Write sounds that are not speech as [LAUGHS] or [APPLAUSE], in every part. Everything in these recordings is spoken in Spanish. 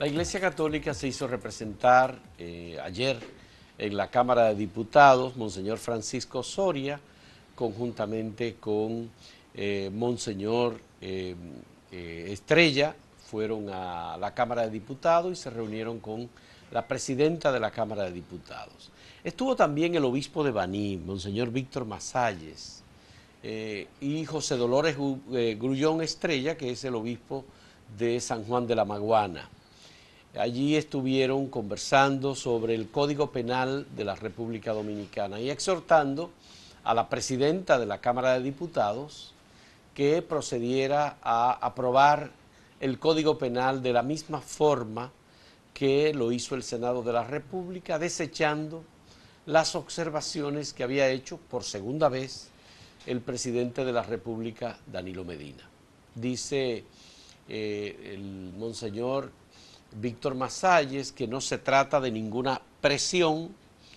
La Iglesia Católica se hizo representar eh, ayer en la Cámara de Diputados, Monseñor Francisco Soria, conjuntamente con eh, Monseñor eh, Estrella, fueron a la Cámara de Diputados y se reunieron con la presidenta de la Cámara de Diputados. Estuvo también el obispo de Baní, Monseñor Víctor Masalles, y José Dolores Grullón Estrella, que es el obispo de San Juan de la Maguana. Allí estuvieron conversando sobre el Código Penal de la República Dominicana y exhortando a la presidenta de la Cámara de Diputados que procediera a aprobar el Código Penal de la misma forma que lo hizo el Senado de la República, desechando las observaciones que había hecho por segunda vez el presidente de la República, Danilo Medina. Dice eh, el monseñor Víctor Masalles que no se trata de ninguna presión,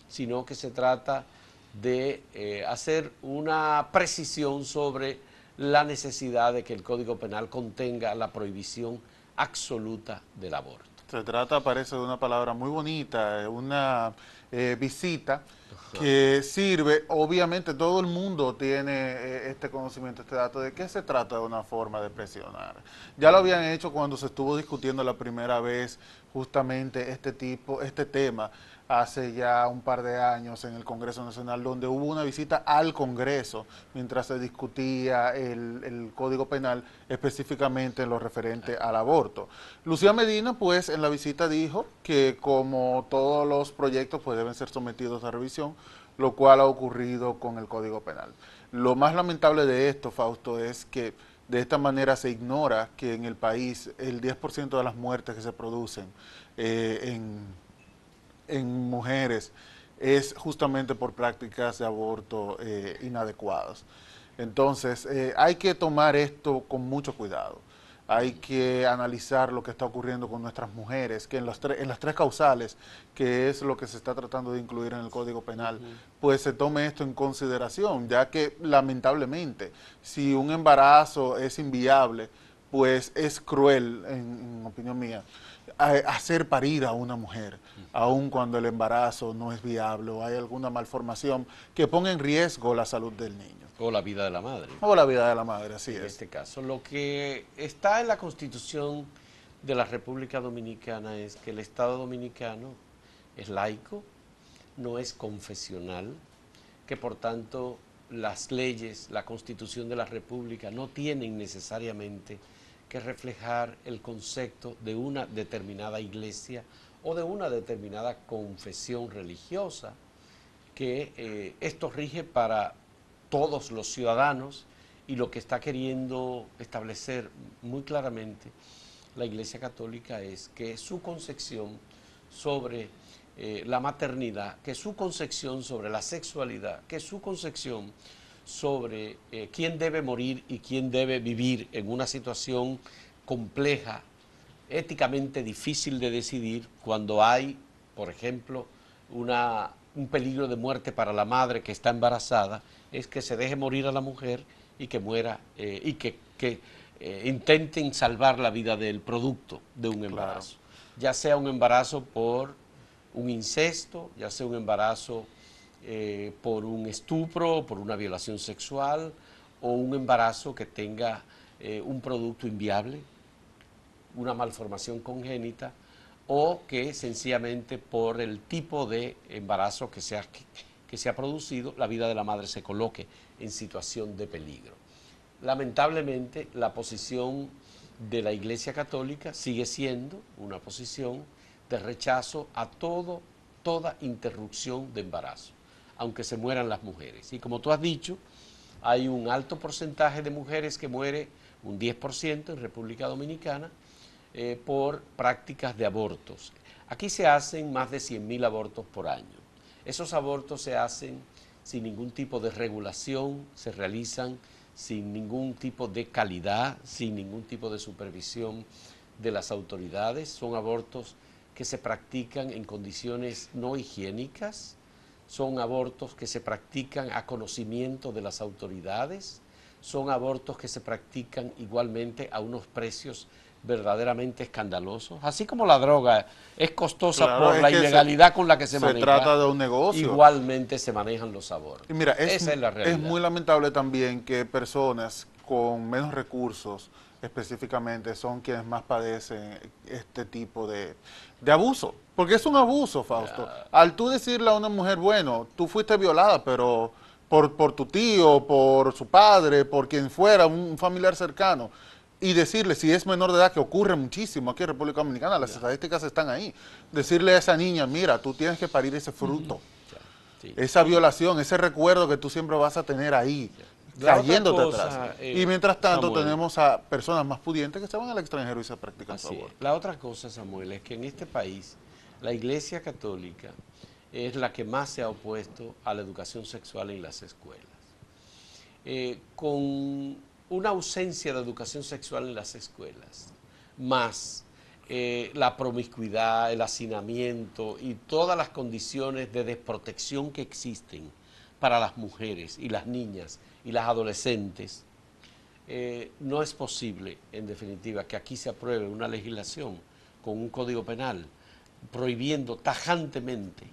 sino que se trata de eh, hacer una precisión sobre la necesidad de que el Código Penal contenga la prohibición absoluta del aborto. Se trata, parece, de una palabra muy bonita, eh, una eh, visita que sirve, obviamente todo el mundo tiene eh, este conocimiento, este dato de que se trata de una forma de presionar. Ya lo habían hecho cuando se estuvo discutiendo la primera vez justamente este tipo, este tema hace ya un par de años en el Congreso Nacional, donde hubo una visita al Congreso mientras se discutía el, Código Penal, específicamente en lo referente al aborto. Lucía Medina, pues, en la visita dijo que como todos los proyectos, pues deben ser sometidos a revisión, lo cual ha ocurrido con el Código Penal. Lo más lamentable de esto, Fausto, es que de esta manera se ignora que en el país el 10% de las muertes que se producen eh, en en mujeres es justamente por prácticas de aborto eh, inadecuadas. Entonces, eh, hay que tomar esto con mucho cuidado. Hay que analizar lo que está ocurriendo con nuestras mujeres, que en, tres en las tres causales, que es lo que se está tratando de incluir en el Código Penal, pues se tome esto en consideración, ya que lamentablemente, si un embarazo es inviable, pues es cruel, en opinión mía, hacer parir a una mujer, aun cuando el embarazo no es viable o hay alguna malformación que ponga en riesgo la salud del niño. O la vida de la madre. O la vida de la madre, así es. En este caso, lo que está en la constitución de la República Dominicana es que el Estado Dominicano es laico, no es confesional, que por tanto las leyes, la constitución de la República no tienen necesariamente que reflejar el concepto de una determinada iglesia o de una determinada confesión religiosa, que eh, esto rige para todos los ciudadanos y lo que está queriendo establecer muy claramente la Iglesia Católica es que su concepción sobre eh, la maternidad, que su concepción sobre la sexualidad, que su concepción sobre eh, quién debe morir y quién debe vivir en una situación compleja, éticamente difícil de decidir cuando hay, por ejemplo, una, un peligro de muerte para la madre que está embarazada, es que se deje morir a la mujer y que muera eh, y que, eh, intenten salvar la vida del producto de un embarazo, ya sea un embarazo por un incesto, ya sea un embarazo eh, por un estupro, por una violación sexual o un embarazo que tenga eh, un producto inviable, una malformación congénita o que sencillamente por el tipo de embarazo que se ha, que se ha producido, la vida de la madre se coloque en situación de peligro. Lamentablemente, la posición de la Iglesia Católica sigue siendo una posición de rechazo a todo, toda interrupción de embarazo aunque se mueran las mujeres. Y como tú has dicho, hay un alto porcentaje de mujeres que muere, un 10% en República Dominicana, eh, por prácticas de abortos. Aquí se hacen más de 100.000 abortos por año. Esos abortos se hacen sin ningún tipo de regulación, se realizan sin ningún tipo de calidad, sin ningún tipo de supervisión de las autoridades. Son abortos que se practican en condiciones no higiénicas, son abortos que se practican a conocimiento de las autoridades, son abortos que se practican igualmente a unos precios verdaderamente escandalosos, así como la droga es costosa por la ilegalidad con la que se, maneja. trata de un negocio. Igualmente se manejan los abortos. Y mira, es, Esa es la realidad. Es muy lamentable también que personas con menos recursos específicamente son quienes más padecen este tipo de, de abuso. Porque es un abuso, Fausto. Al tú decirle a una mujer, bueno, tú fuiste violada, pero por, por tu tío, por su padre, por quien fuera, un, familiar cercano, y decirle, si es menor de edad, que ocurre muchísimo aquí en República Dominicana, las estadísticas están ahí, decirle a esa niña, mira, tú tienes que parir ese fruto, esa violación, ese recuerdo que tú siempre vas a tener ahí, cayéndote atrás. Eh, y mientras tanto tenemos a personas más pudientes que se van al extranjero y se practican favor. La otra cosa, Samuel, es que en este país la Iglesia Católica es la que más se ha opuesto a la educación sexual en las escuelas. Eh, con una ausencia de educación sexual en las escuelas, más eh, la promiscuidad, el hacinamiento y todas las condiciones de desprotección que existen para las mujeres y las niñas y las adolescentes, eh, no es posible, en definitiva, que aquí se apruebe una legislación con un código penal prohibiendo tajantemente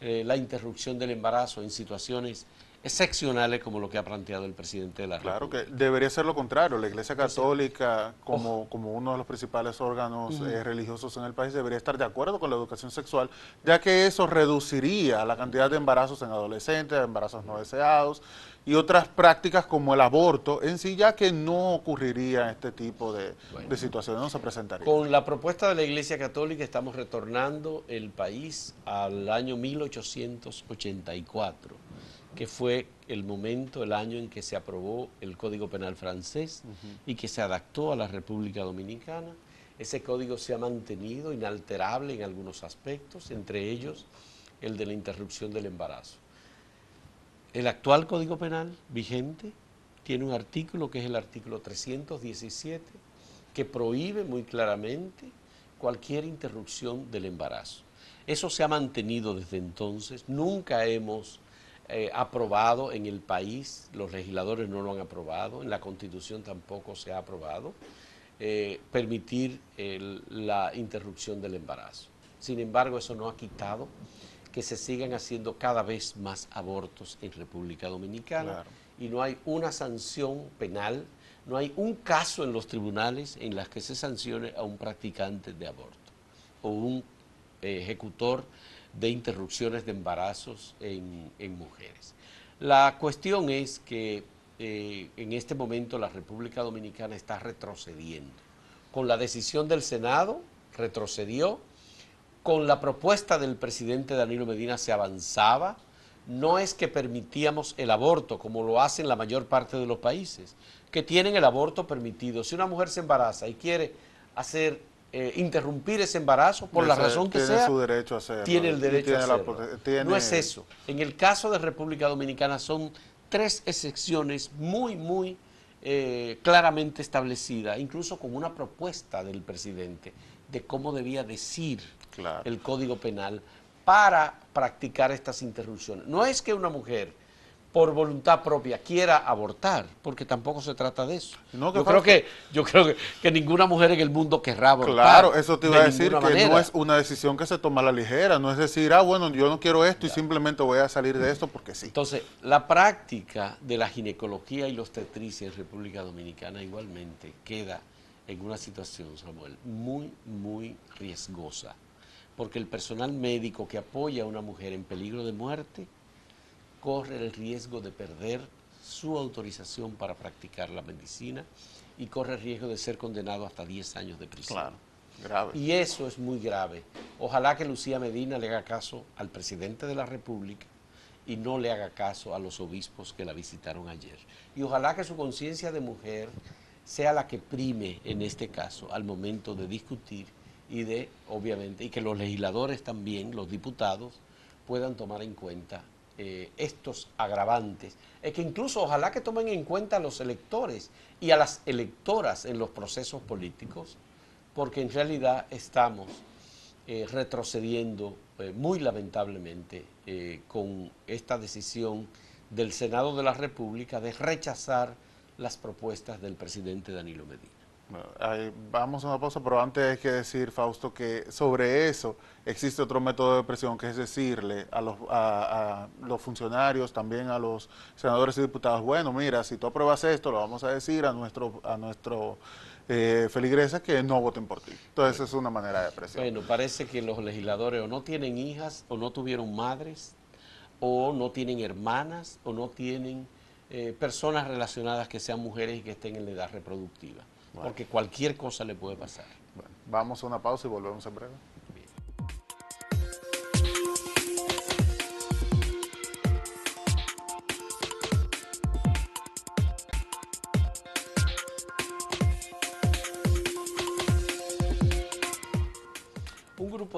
eh, la interrupción del embarazo en situaciones excepcionales como lo que ha planteado el presidente de la claro República. Claro que debería ser lo contrario. La Iglesia pues Católica, como, como uno de los principales órganos eh, religiosos en el país, debería estar de acuerdo con la educación sexual, ya que eso reduciría la cantidad de embarazos en adolescentes, embarazos no deseados y otras prácticas como el aborto en sí, ya que no ocurriría este tipo de, de situaciones, no se presentaría. Con la propuesta de la Iglesia Católica estamos retornando el país al año 1884 que fue el momento, el año en que se aprobó el Código Penal francés y que se adaptó a la República Dominicana. Ese código se ha mantenido inalterable en algunos aspectos, entre ellos el de la interrupción del embarazo. El actual Código Penal vigente tiene un artículo que es el artículo 317 que prohíbe muy claramente cualquier interrupción del embarazo. Eso se ha mantenido desde entonces, nunca hemos eh, aprobado en el país, los legisladores no lo han aprobado, en la Constitución tampoco se ha aprobado, eh, permitir la interrupción del embarazo. Sin embargo, eso no ha quitado que se sigan haciendo cada vez más abortos en República Dominicana y no hay una sanción penal, no hay un caso en los tribunales en las que se sancione a un practicante de aborto o un eh, ejecutor de interrupciones de embarazos en, mujeres. La cuestión es que eh, en este momento la República Dominicana está retrocediendo. Con la decisión del Senado retrocedió, con la propuesta del presidente Danilo Medina se avanzaba, no es que permitíamos el aborto como lo hacen la mayor parte de los países, que tienen el aborto permitido. Si una mujer se embaraza y quiere hacer eh, interrumpir ese embarazo por la razón que sea. Tiene su derecho a Tiene el derecho a hacerlo. No es eso. En el caso de República Dominicana son tres excepciones muy, muy eh, claramente establecidas, incluso con una propuesta del presidente de cómo debía decir el Código Penal para practicar estas interrupciones. No es que una mujer por voluntad propia quiera abortar, porque tampoco se trata de eso. yo, creo que, yo creo que, ninguna mujer en el mundo querrá abortar. Claro, eso te iba a decir, que no es una decisión que se toma a la ligera, no es decir, ah, bueno, yo no quiero esto y simplemente voy a salir de esto porque sí. Entonces, la práctica de la ginecología y los tetrices en República Dominicana igualmente queda en una situación, Samuel, muy, muy riesgosa, porque el personal médico que apoya a una mujer en peligro de muerte, corre el riesgo de perder su autorización para practicar la medicina y corre el riesgo de ser condenado hasta 10 años de prisión. Claro, grave. Y eso es muy grave. Ojalá que Lucía Medina le haga caso al presidente de la República y no le haga caso a los obispos que la visitaron ayer. Y ojalá que su conciencia de mujer sea la que prime en este caso al momento de discutir y de, obviamente, y que los legisladores también, los diputados, puedan tomar en cuenta eh, estos agravantes, es que incluso ojalá que tomen en cuenta a los electores y a las electoras en los procesos políticos, porque en realidad estamos eh, retrocediendo eh, muy lamentablemente con esta decisión del Senado de la República de rechazar las propuestas del presidente Danilo Medina vamos a una pausa, pero antes hay que decir, Fausto, que sobre eso existe otro método de presión, que es decirle a los, funcionarios, también a los senadores y diputados, bueno, mira, si tú apruebas esto, lo vamos a decir a nuestro, a nuestro eh, feligreses que no voten por ti. Entonces es una manera de presión. Bueno, parece que los legisladores o no tienen hijas, o no tuvieron madres, o no tienen hermanas, o no tienen eh, personas relacionadas que sean mujeres y que estén en la edad reproductiva. Porque cualquier cosa le puede pasar. Bueno, vamos a una pausa y volvemos en breve.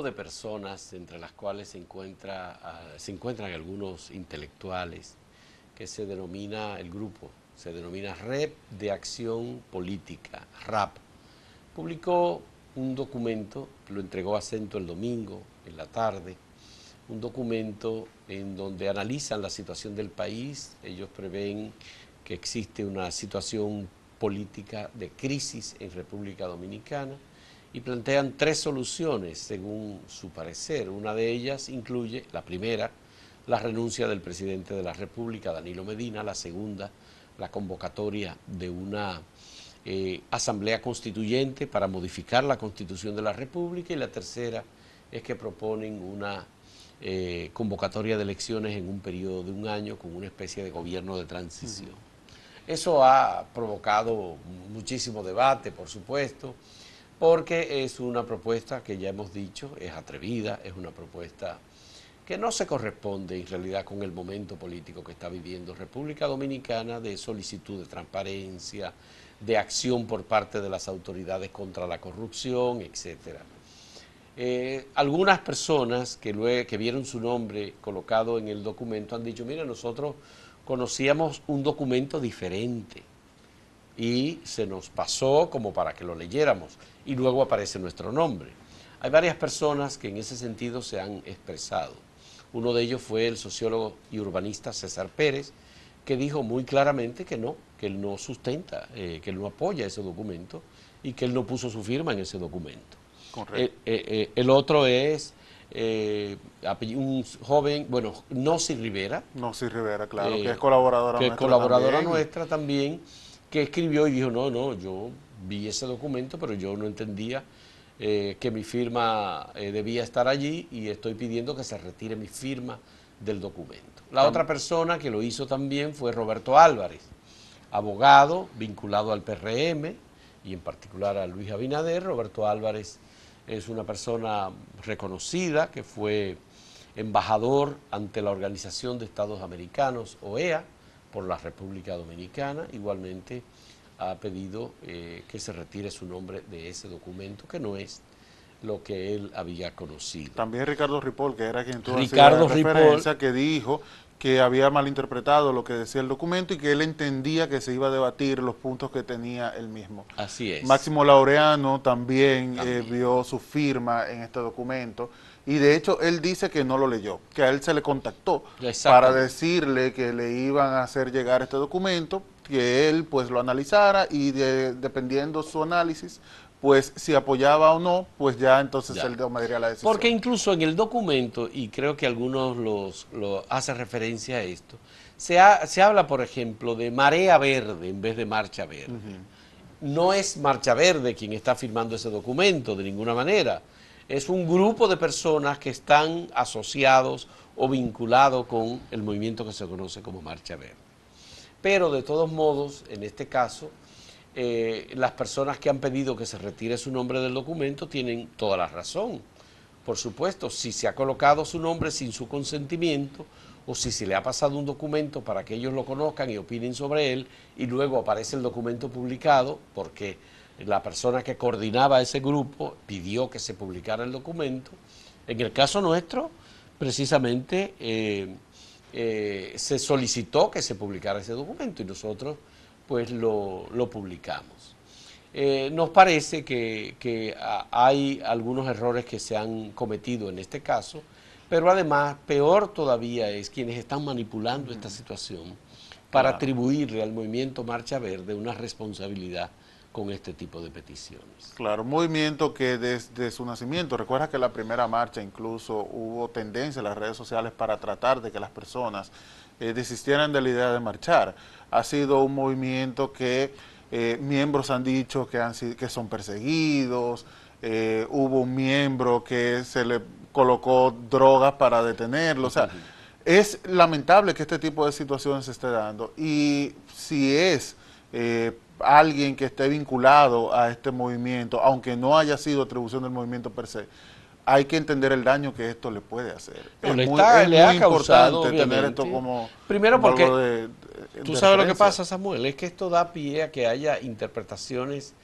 de personas, entre las cuales se, ah, se encuentran algunos intelectuales, que se denomina el grupo se denomina Red de Acción Política, RAP, publicó un documento, lo entregó a Centro el domingo, en la tarde, un documento en donde analizan la situación del país, ellos prevén que existe una situación política de crisis en República Dominicana y plantean tres soluciones según su parecer. Una de ellas incluye, la primera, la renuncia del presidente de la República, Danilo Medina, la segunda, la convocatoria de una eh, asamblea constituyente para modificar la constitución de la República y la tercera es que proponen una eh, convocatoria de elecciones en un periodo de un año con una especie de gobierno de transición. Eso ha provocado muchísimo debate, por supuesto, porque es una propuesta que ya hemos dicho, es atrevida, es una propuesta que no se corresponde en realidad con el momento político que está viviendo República Dominicana de solicitud de transparencia, de acción por parte de las autoridades contra la corrupción, etc. Eh, algunas personas que, luego, que vieron su nombre colocado en el documento han dicho, mira, nosotros conocíamos un documento diferente y se nos pasó como para que lo leyéramos y luego aparece nuestro nombre. Hay varias personas que en ese sentido se han expresado. Uno de ellos fue el sociólogo y urbanista César Pérez, que dijo muy claramente que no, que él no sustenta, eh, que él no apoya ese documento y que él no puso su firma en ese documento. Correcto. Eh, eh, el otro es un joven, bueno, Noci Rivera. Rivera, claro, que es colaboradora colaboradora nuestra también, que escribió y dijo, no, no, yo vi ese documento, pero yo no entendía eh, que mi firma eh, debía estar allí y estoy pidiendo que se retire mi firma del documento. La otra persona que lo hizo también fue Roberto Álvarez, abogado vinculado al PRM y en particular a Luis Abinader. Roberto Álvarez es una persona reconocida que fue embajador ante la Organización de Estados Americanos, OEA, por la República Dominicana, igualmente ha pedido eh, que se retire su nombre de ese documento, que no es lo que él había conocido. También Ricardo Ripoll, que era quien tuvo la referencia, que dijo que había malinterpretado lo que decía el documento y que él entendía que se iba a debatir los puntos que tenía él mismo. Así es. Máximo Laureano también, eh, vio su firma en este documento y de hecho él dice que no lo leyó, que a él se le contactó para decirle que le iban a hacer llegar este documento, que él pues lo analizara y de, dependiendo su análisis, pues si apoyaba o no, pues ya entonces él él tomaría la decisión. Porque incluso en el documento, y creo que algunos los, hacen referencia a esto, se, se, habla, por ejemplo, de marea verde en vez de marcha verde. No es marcha verde quien está firmando ese documento, de ninguna manera. Es un grupo de personas que están asociados o vinculados con el movimiento que se conoce como marcha verde pero de todos modos, en este caso, eh, las personas que han pedido que se retire su nombre del documento tienen toda la razón. Por supuesto, si se ha colocado su nombre sin su consentimiento o si se le ha pasado un documento para que ellos lo conozcan y opinen sobre él y luego aparece el documento publicado porque la persona que coordinaba ese grupo pidió que se publicara el documento. En el caso nuestro, precisamente... Eh, eh, se solicitó que se publicara ese documento y nosotros pues lo, publicamos. Eh, nos parece que, hay algunos errores que se han cometido en este caso, pero además peor todavía es quienes están manipulando esta situación para atribuirle al movimiento Marcha Verde una responsabilidad con este tipo de peticiones. Claro, movimiento que desde su nacimiento, recuerda que la primera marcha incluso hubo tendencia en las redes sociales para tratar de que las personas eh, desistieran de la idea de marchar. Ha sido un movimiento que eh, miembros han dicho que, han, que son perseguidos, eh, hubo un miembro que se le colocó drogas para detenerlo, o sea, es lamentable que este tipo de situaciones se esté dando y si es alguien que esté vinculado a este movimiento, aunque no haya sido atribución del movimiento per se, hay que entender el daño que esto le puede hacer. es le ha importante tener esto como... Primero porque... de, tú sabes lo que pasa, Samuel, es que esto da pie a que haya interpretaciones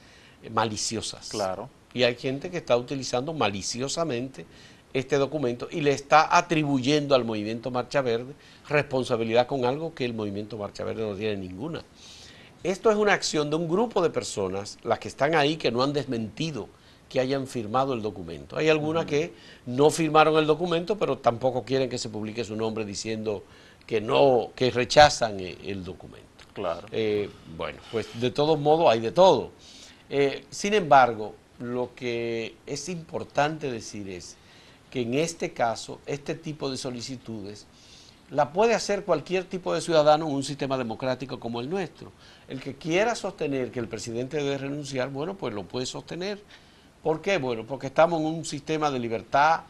eh, maliciosas. Claro. Y hay gente que está utilizando maliciosamente este documento y le está atribuyendo al movimiento Marcha Verde responsabilidad con algo que el movimiento Marcha Verde no tiene ninguna. Esto es una acción de un grupo de personas, las que están ahí, que no han desmentido que hayan firmado el documento. Hay algunas que no firmaron el documento, pero tampoco quieren que se publique su nombre diciendo que no, que rechazan eh, el documento. Claro. Eh, bueno, pues de todos modos hay de todo. Eh, sin embargo, lo que es importante decir es que en este caso, este tipo de solicitudes la puede hacer cualquier tipo de ciudadano en un sistema democrático como el nuestro. El que quiera sostener que el presidente debe renunciar, bueno, pues lo puede sostener. ¿Por qué? Bueno, porque estamos en un sistema de libertad,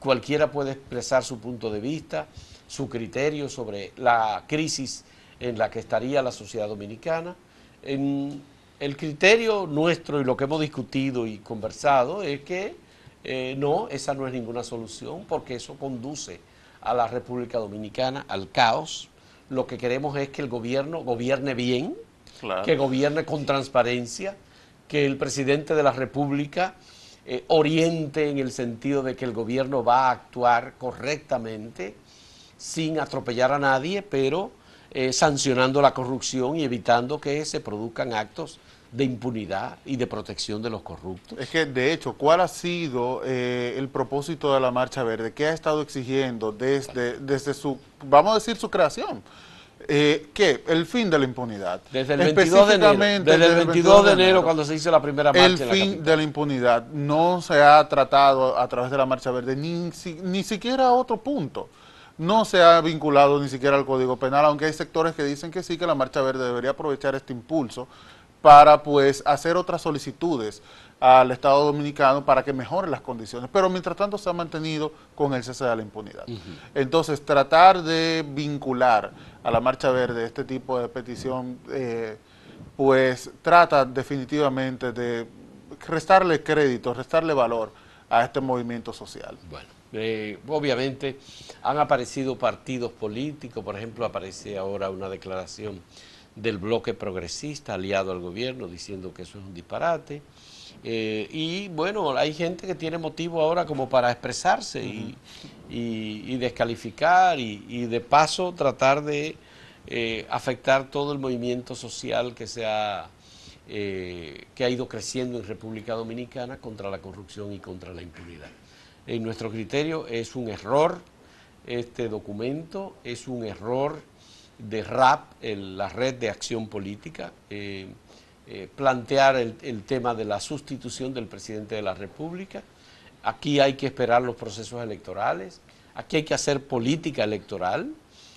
cualquiera puede expresar su punto de vista, su criterio sobre la crisis en la que estaría la sociedad dominicana. En el criterio nuestro y lo que hemos discutido y conversado es que eh, no, esa no es ninguna solución porque eso conduce a la República Dominicana al caos. Lo que queremos es que el gobierno gobierne bien, que gobierne con transparencia, que el presidente de la República eh, oriente en el sentido de que el gobierno va a actuar correctamente, sin atropellar a nadie, pero eh, sancionando la corrupción y evitando que se produzcan actos de impunidad y de protección de los corruptos. Es que, de hecho, ¿cuál ha sido eh, el propósito de la Marcha Verde? ¿Qué ha estado exigiendo desde, desde su, vamos a decir, su creación? eh, que el fin de la impunidad. Desde el 22 de enero, cuando se hizo la primera marcha. El fin de la impunidad no se ha tratado a través de la Marcha Verde ni, ni siquiera a otro punto. No se ha vinculado ni siquiera al Código Penal, aunque hay sectores que dicen que sí, que la Marcha Verde debería aprovechar este impulso para pues hacer otras solicitudes al Estado Dominicano para que mejore las condiciones, pero mientras tanto se ha mantenido con el cese de la impunidad. Entonces, tratar de vincular a la Marcha Verde este tipo de petición, eh, pues trata definitivamente de restarle crédito, restarle valor a este movimiento social. Bueno, eh, obviamente han aparecido partidos políticos, por ejemplo, aparece ahora una declaración del bloque progresista aliado al gobierno diciendo que eso es un disparate. Eh, y bueno, hay gente que tiene motivo ahora como para expresarse y, descalificar y, de paso tratar de eh, afectar todo el movimiento social que, se eh, que ha ido creciendo en República Dominicana contra la corrupción y contra la impunidad. En nuestro criterio es un error este documento, es un error de RAP, la Red de Acción Política, eh, eh, plantear el, tema de la sustitución del presidente de la República. Aquí hay que esperar los procesos electorales, aquí hay que hacer política electoral,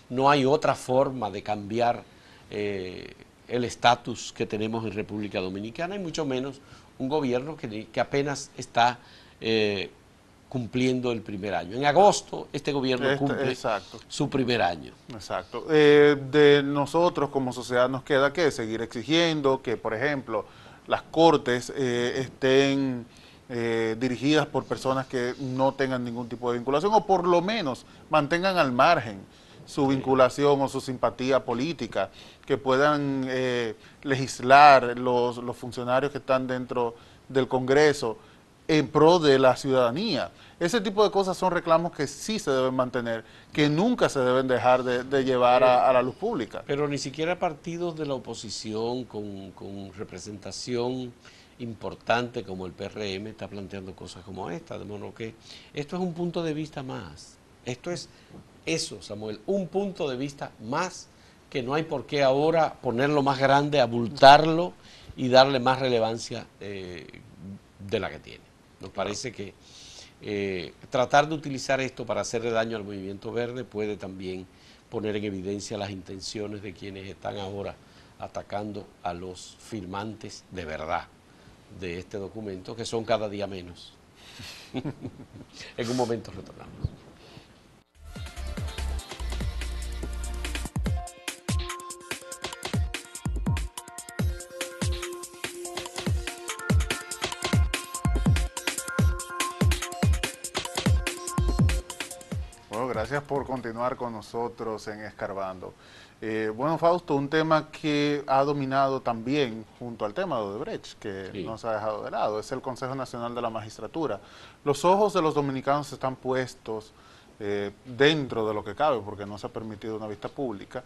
no hay otra forma de cambiar eh, el estatus que tenemos en República Dominicana y mucho menos un gobierno que, apenas está cumpliendo el primer año. En agosto este gobierno este, cumple su primer año. Exacto. Eh, de nosotros como sociedad nos queda que seguir exigiendo que, por ejemplo, las cortes eh, estén eh, dirigidas por personas que no tengan ningún tipo de vinculación o por lo menos mantengan al margen su vinculación o su simpatía política, que puedan legislar los, los funcionarios que están dentro del Congreso en pro de la ciudadanía. Ese tipo de cosas son reclamos que sí se deben mantener, que nunca se deben dejar de, llevar a, la luz pública. Pero ni siquiera partidos de la oposición con, representación importante como el PRM está planteando cosas como esta, de modo que esto es un punto de vista más. Esto es eso, Samuel, un punto de vista más que no hay por qué ahora ponerlo más grande, abultarlo y darle más relevancia eh, de la que tiene. Nos parece que eh, tratar de utilizar esto para hacerle daño al movimiento verde puede también poner en evidencia las intenciones de quienes están ahora atacando a los firmantes de verdad de este documento, que son cada día menos. [LAUGHS] en un momento retornamos. gracias por continuar con nosotros en Escarbando. Eh, bueno, Fausto, un tema que ha dominado también junto al tema de Odebrecht, que nos no se ha dejado de lado, es el Consejo Nacional de la Magistratura. Los ojos de los dominicanos están puestos eh, dentro de lo que cabe, porque no se ha permitido una vista pública,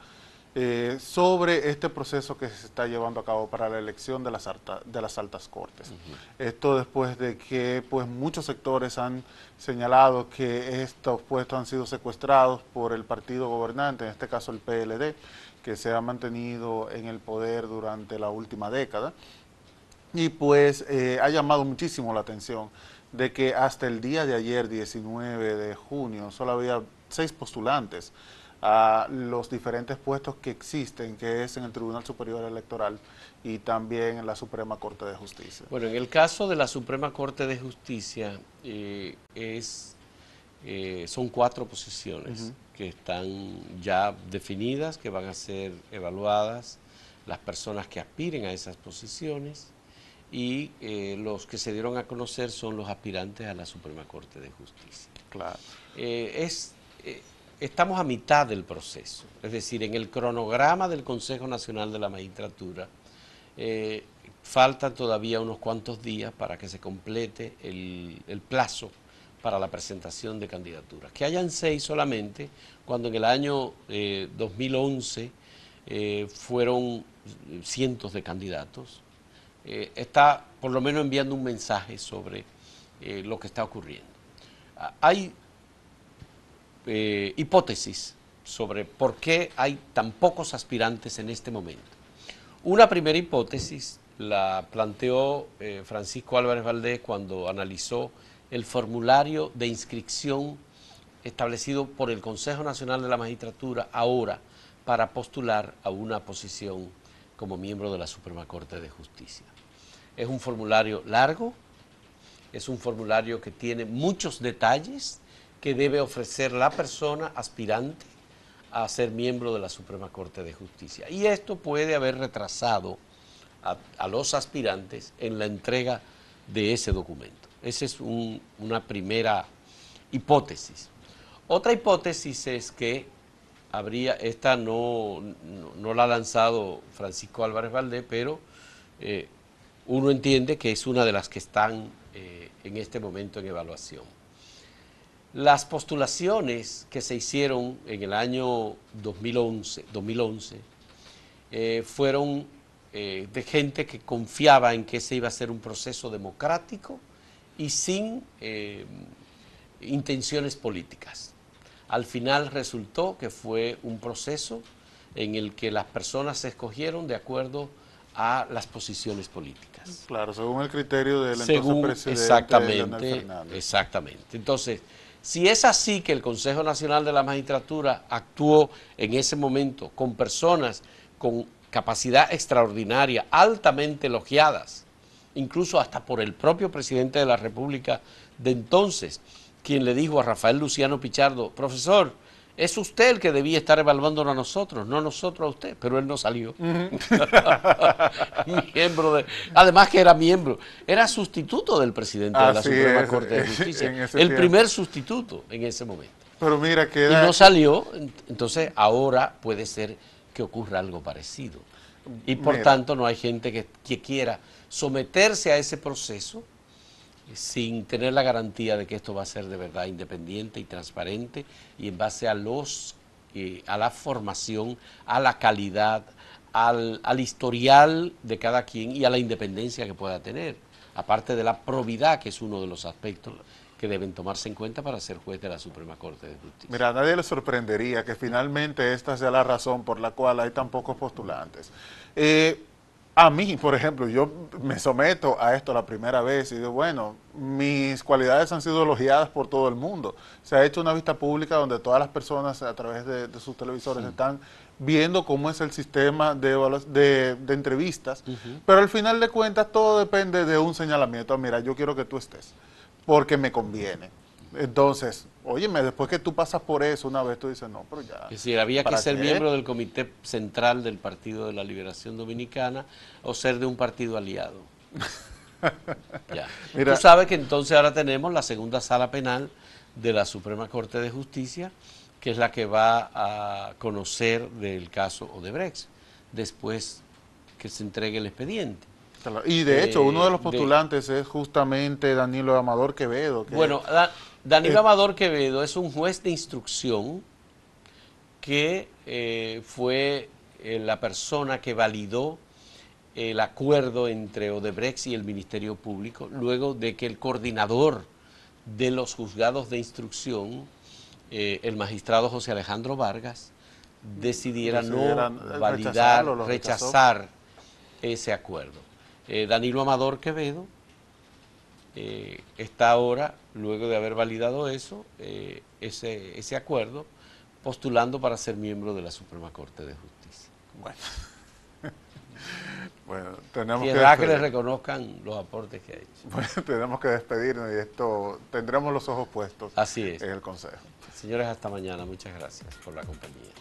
eh, sobre este proceso que se está llevando a cabo para la elección de las, de las altas cortes. Esto después de que pues, muchos sectores han señalado que estos puestos han sido secuestrados por el partido gobernante, en este caso el PLD, que se ha mantenido en el poder durante la última década. Y pues eh, ha llamado muchísimo la atención de que hasta el día de ayer, 19 de junio, solo había seis postulantes a los diferentes puestos que existen, que es en el Tribunal Superior Electoral y también en la Suprema Corte de Justicia. Bueno, en el caso de la Suprema Corte de Justicia eh, es, eh, son cuatro posiciones que están ya definidas, que van a ser evaluadas las personas que aspiren a esas posiciones y eh, los que se dieron a conocer son los aspirantes a la Suprema Corte de Justicia. Claro. es, estamos a mitad del proceso, es decir, en el cronograma del Consejo Nacional de la Magistratura eh, faltan todavía unos cuantos días para que se complete el, plazo para la presentación de candidaturas, que hayan seis solamente, cuando en el año 2011 eh, eh, fueron cientos de candidatos, está por lo menos enviando un mensaje sobre lo que está ocurriendo. Ah, hay eh, hipótesis sobre por qué hay tan pocos aspirantes en este momento. Una primera hipótesis la planteó eh, Francisco Álvarez Valdés cuando analizó el formulario de inscripción establecido por el Consejo Nacional de la Magistratura ahora para postular a una posición como miembro de la Suprema Corte de Justicia. Es un formulario largo, es un formulario que tiene muchos detalles que debe ofrecer la persona aspirante a ser miembro de la Suprema Corte de Justicia. Y esto puede haber retrasado a, los aspirantes en la entrega de ese documento. Esa es una primera hipótesis. Otra hipótesis es que habría, esta no, no, la ha lanzado Francisco Álvarez Valdés, pero eh, uno entiende que es una de las que están eh, en este momento en evaluación. Las postulaciones que se hicieron en el año 2011, 2011 eh, fueron eh, de gente que confiaba en que se iba a ser un proceso democrático y sin eh, intenciones políticas. Al final resultó que fue un proceso en el que las personas se escogieron de acuerdo a las posiciones políticas. Claro, según el criterio del entonces presidente Exactamente, exactamente. Entonces, si es así que el Consejo Nacional de la Magistratura actuó en ese momento con personas con capacidad extraordinaria, altamente elogiadas, incluso hasta por el propio presidente de la República de entonces, quien le dijo a Rafael Luciano Pichardo, profesor, es usted el que debía estar evaluando a nosotros, no nosotros a usted, pero él no salió. [LAUGHS] de, además que era miembro, era sustituto del presidente de la Suprema Corte de [LAUGHS] Justicia, el primer sustituto en ese momento. Pero mira que y no salió, entonces ahora puede ser que ocurra algo parecido. Y por tanto no hay gente que quiera someterse a ese proceso sin tener la garantía de que esto va a ser de verdad independiente y transparente y en base a los eh, a la formación, a la calidad, al, al, historial de cada quien y a la independencia que pueda tener, aparte de la probidad que es uno de los aspectos que deben tomarse en cuenta para ser juez de la Suprema Corte de Justicia. Mira, a nadie le sorprendería que finalmente esta sea la razón por la cual hay tan pocos postulantes. Eh, a mí, por ejemplo, yo me someto a esto la primera vez y digo, bueno, mis cualidades han sido elogiadas por todo el mundo. Se ha hecho una vista pública donde todas las personas a través de, sus televisores están viendo cómo es el sistema de, de, entrevistas, pero al final de cuentas todo depende de un señalamiento, mira, yo quiero que tú estés, porque me conviene entonces, óyeme, después que tú pasas por eso una vez, tú dices, no, pero ya... Es decir, había que ser miembro del Comité Central del Partido de la Liberación Dominicana o ser de un partido aliado. [LAUGHS] ya. tú sabes que entonces ahora tenemos la segunda sala penal de la Suprema Corte de Justicia, que es la que va a conocer del caso Odebrecht, después que se entregue el expediente. Y de hecho, eh, uno de los postulantes es justamente Danilo Amador Quevedo. bueno, Danilo eh, Amador Quevedo es un juez de instrucción que eh, fue eh, la persona que validó el acuerdo entre Odebrecht y el Ministerio Público, luego de que el coordinador de los juzgados de instrucción, el magistrado José Alejandro Vargas, decidiera, no validar, rechazar ese acuerdo. Danilo Amador Quevedo eh, está ahora, luego de haber validado eso, eh, ese, acuerdo, postulando para ser miembro de la Suprema Corte de Justicia. Bueno. [LAUGHS] Bueno, tenemos que, que le reconozcan los aportes que ha hecho. [LAUGHS] Bueno, tenemos que despedirnos y esto tendremos los ojos puestos. En el Consejo. Señores, hasta mañana. Muchas gracias por la compañía.